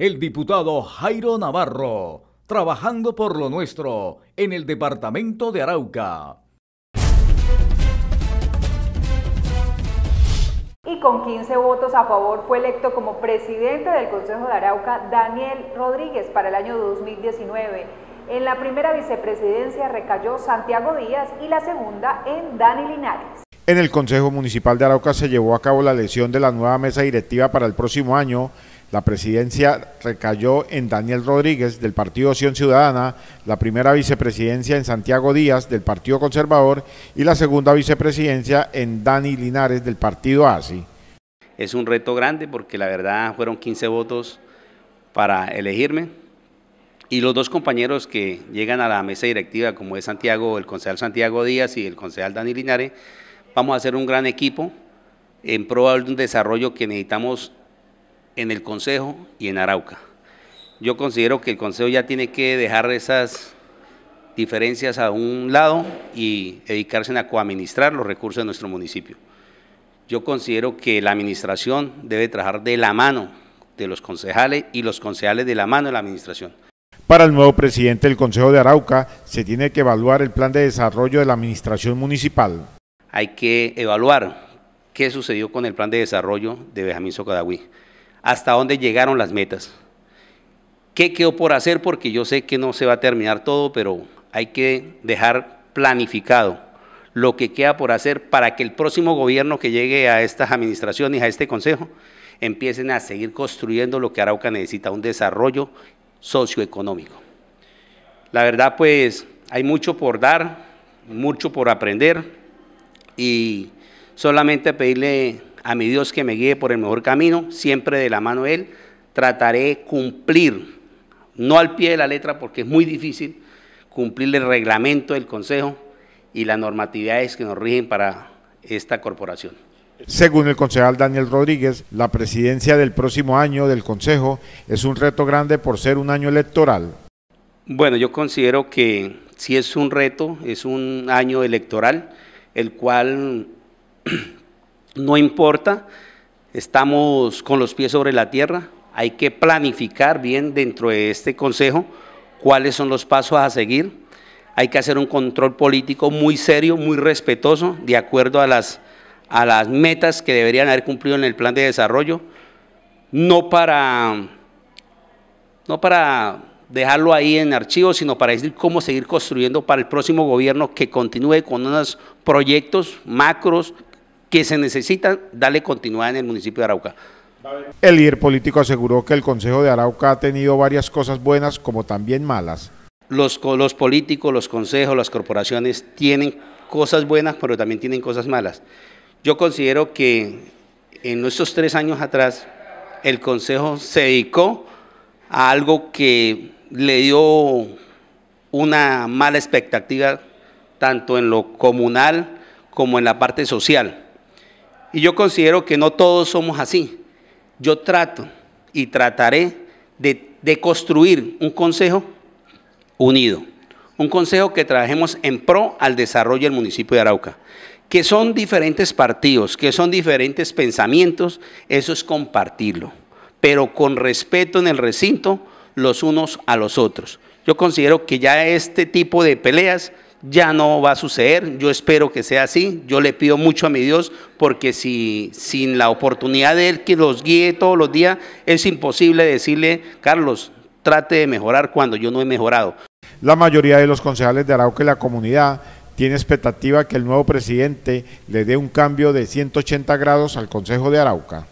el diputado Jairo Navarro, trabajando por lo nuestro en el departamento de Arauca. Y con 15 votos a favor fue electo como presidente del Consejo de Arauca Daniel Rodríguez para el año 2019. En la primera vicepresidencia recayó Santiago Díaz y la segunda en Dani Linares. En el Consejo Municipal de Arauca se llevó a cabo la elección de la nueva mesa directiva para el próximo año la presidencia recayó en Daniel Rodríguez del Partido Oción Ciudadana, la primera vicepresidencia en Santiago Díaz del Partido Conservador y la segunda vicepresidencia en Dani Linares del Partido ASI. Es un reto grande porque la verdad fueron 15 votos para elegirme y los dos compañeros que llegan a la mesa directiva como es Santiago, el concejal Santiago Díaz y el concejal Dani Linares, vamos a hacer un gran equipo en pro de un desarrollo que necesitamos en el Consejo y en Arauca. Yo considero que el Consejo ya tiene que dejar esas diferencias a un lado y dedicarse a coadministrar los recursos de nuestro municipio. Yo considero que la administración debe trabajar de la mano de los concejales y los concejales de la mano de la administración. Para el nuevo presidente del Consejo de Arauca se tiene que evaluar el plan de desarrollo de la administración municipal. Hay que evaluar qué sucedió con el plan de desarrollo de Benjamín Socadawi, hasta dónde llegaron las metas. ¿Qué quedó por hacer? Porque yo sé que no se va a terminar todo, pero hay que dejar planificado lo que queda por hacer para que el próximo gobierno que llegue a estas administraciones, a este consejo, empiecen a seguir construyendo lo que Arauca necesita, un desarrollo socioeconómico. La verdad, pues hay mucho por dar, mucho por aprender y solamente pedirle a mi Dios que me guíe por el mejor camino, siempre de la mano de Él, trataré cumplir, no al pie de la letra porque es muy difícil, cumplir el reglamento del Consejo y las normatividades que nos rigen para esta corporación. Según el concejal Daniel Rodríguez, la presidencia del próximo año del Consejo es un reto grande por ser un año electoral. Bueno, yo considero que sí es un reto, es un año electoral, el cual No importa, estamos con los pies sobre la tierra, hay que planificar bien dentro de este consejo cuáles son los pasos a seguir. Hay que hacer un control político muy serio, muy respetuoso, de acuerdo a las, a las metas que deberían haber cumplido en el plan de desarrollo, no para, no para dejarlo ahí en archivo, sino para decir cómo seguir construyendo para el próximo gobierno que continúe con unos proyectos macros que se necesitan, darle continuidad en el municipio de Arauca. El líder político aseguró que el Consejo de Arauca ha tenido varias cosas buenas como también malas. Los, los políticos, los consejos, las corporaciones tienen cosas buenas, pero también tienen cosas malas. Yo considero que en estos tres años atrás, el Consejo se dedicó a algo que le dio una mala expectativa tanto en lo comunal como en la parte social. Y yo considero que no todos somos así. Yo trato y trataré de, construir un consejo unido, un consejo que trabajemos en pro al desarrollo del municipio de Arauca. Que son diferentes partidos, que son diferentes pensamientos, eso es compartirlo, pero con respeto en el recinto los unos a los otros. Yo considero que ya este tipo de peleas ya no va a suceder. Yo espero que sea así. Yo le pido mucho a mi Dios porque si sin la oportunidad de Él que los guíe todos los días, es imposible decirle, Carlos, trate de mejorar cuando yo no he mejorado. La mayoría de los concejales de Arauca y la comunidad tiene expectativa que el nuevo presidente le dé un cambio de 180 grados al Consejo de Arauca.